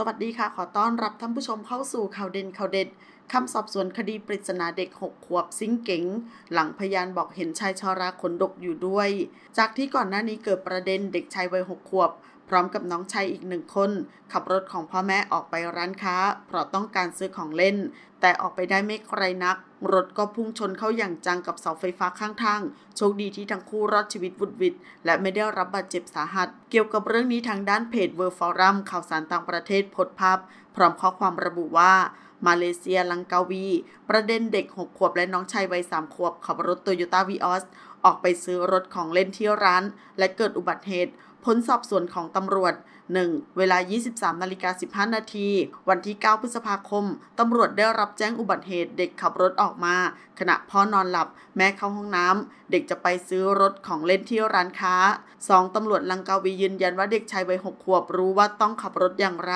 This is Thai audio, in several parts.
สวัสดีค่ะ ขอต้อนรับท่านผู้ชมเข้าสู่ข่าวเด่นข่าวเด็ดคำสอบสวนคดีปริศนาเด็ก 6 ขวบซิงเก๋ง หลังพยานบอกเห็นชายชราขนดกอยู่ด้วย จากที่ก่อนหน้านี้เกิดประเด็นเด็กชายวัย6ขวบพร้อมกับน้องชายอีกหนึ่งคนขับรถของพ่อแม่ออกไปร้านค้า เพราะต้องการซื้อของเล่น แต่ออกไปได้ไม่ไกลนัก รถก็พุ่งชนเข้าอย่างจังกับเสาไฟฟ้าข้างทาง โชคดีที่ทั้งคู่รอดชีวิตวุดวิดและไม่ได้รับบาดเจ็บสาหัส เกี่ยวกับเรื่องนี้ทางด้านเพจเวอร์ฟอรัมข่าวสารต่างประเทศโพสต์ภาพพร้อมข้อความระบุว่า มาเลเซียลังกาวี ประเด็นเด็ก6ขวบและน้องชายวัย3ขวบ ขับรถโตโยต้าวีออสออกไปซื้อรถของเล่นที่ร้าน และเกิดอุบัติเหตุ ผลสอบสวนของตำรวจ 1. เวลา 23นาฬิกา15 นาที วันที่ 9 พฤษภาคม ตำรวจได้รับแจ้งอุบัติเหตุเด็กขับรถออกมา ขณะพ่อนอนหลับแม่เข้าห้องน้ำ เด็กจะไปซื้อรถของเล่นที่ร้านค้า 2. ตำรวจลังกาวียืนยันว่าเด็กชายวัย6ขวบรู้ว่าต้องขับรถอย่างไร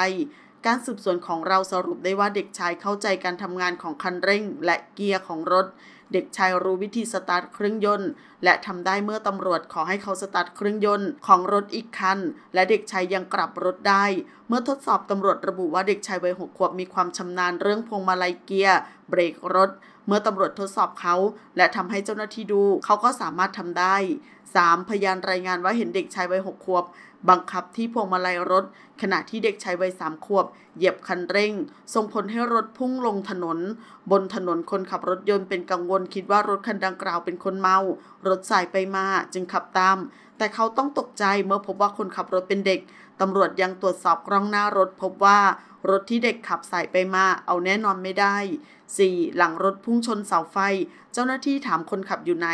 การสืบสวนของเราสรุปได้ว่าเด็กชายเข้าใจการทำงานของคันเร่ง และเกียร์ของรถ เด็กชายรู้วิธีสตาร์ท เครื่องยนต์ และทำได้เมื่อตำรวจขอให้เขาสตาร์ทเครื่องยนต์ของรถอีกคัน และเด็กชายยังกลับรถได้ เมื่อทดสอบตำรวจระบุว่าเด็กชายวัยหกขวบมีความชำนาญเรื่องพวงมาลัยเกียร์เบรกรถ เมื่อตำรวจทดสอบเขา และทำให้เจ้าหน้าที่ดูเขาก็สามารถทำได้ 3. พยานรายงานว่าเห็นเด็กชายวัยหกขวบ บังคับที่พวงมาลัยรถ ขณะที่เด็กชายวัยสามขวบ เหยียบคันเร่ง ส่งผลให้รถพุ่งลงถนน บนถนนคนขับรถยนต์เป็นกังวลคิดว่ารถคันดังกล่าวเป็นคนเมา รถสายไปมาจึงขับตาม แต่เขาต้องตกใจเมื่อพบว่าคนขับรถเป็นเด็ก ตำรวจยังตรวจสอบกล้องหน้ารถ พบว่ารถที่เด็กขับสายไปมา เอาแน่นอนไม่ได้ 4. หลังรถพุ่งชนเสาไฟ เจ้าหน้าที่ถามคนขับอยู่ไหน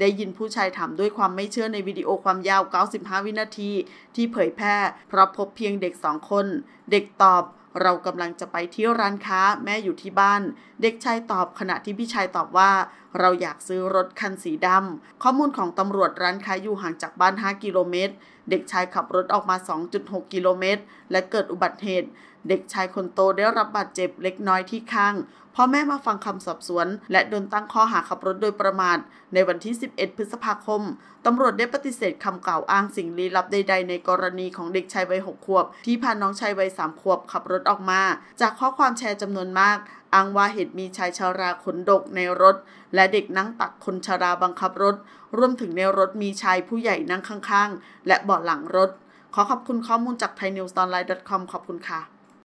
ได้ยินผู้ชายถามด้วยความไม่เชื่อในวิดีโอความยาว 95 วินาที ที่เผยแพร่เพราะพบเพียงเด็กสองคน เด็กตอบเรากำลังจะไปที่ร้านค้าแม่อยู่ที่บ้าน เด็กชายตอบขณะที่พี่ชายตอบว่าเราอยากซื้อรถคันสีดำ ข้อมูลของตำรวจร้านค้าอยู่ห่างจากบ้าน 5 กิโลเมตร เด็กชายขับรถออกมา 2.6 กิโลเมตร และเกิดอุบัติเหตุ เด็กชายคนโตได้รับบาดเจ็บเล็กน้อยที่ข้างพ่อแม่มาฟังคำสอบสวนและโดนตั้งข้อหาขับรถโดยประมาทในวันที่ 11 พฤษภาคม ตำรวจได้ปฏิเสธคำกล่าวอ้างสิ่งลี้ลับใดๆในกรณีของเด็กชายวัย 6 ขวบ ที่พาน้องชายวัย 3 ขวบขับรถออกมาจากข้อความแชร์จำนวนมากอ้างว่าเหตุมีชายชาราขนดกในรถ และเด็กนั่งตักคนชาราบังคับรถรวมถึงในรถมีชายผู้ใหญ่นั่งข้างๆ และเบาะหลังรถ ขอขอบคุณข้อมูลจากไทยนิวส์ออนไลน์ .com ขอบคุณค่ะ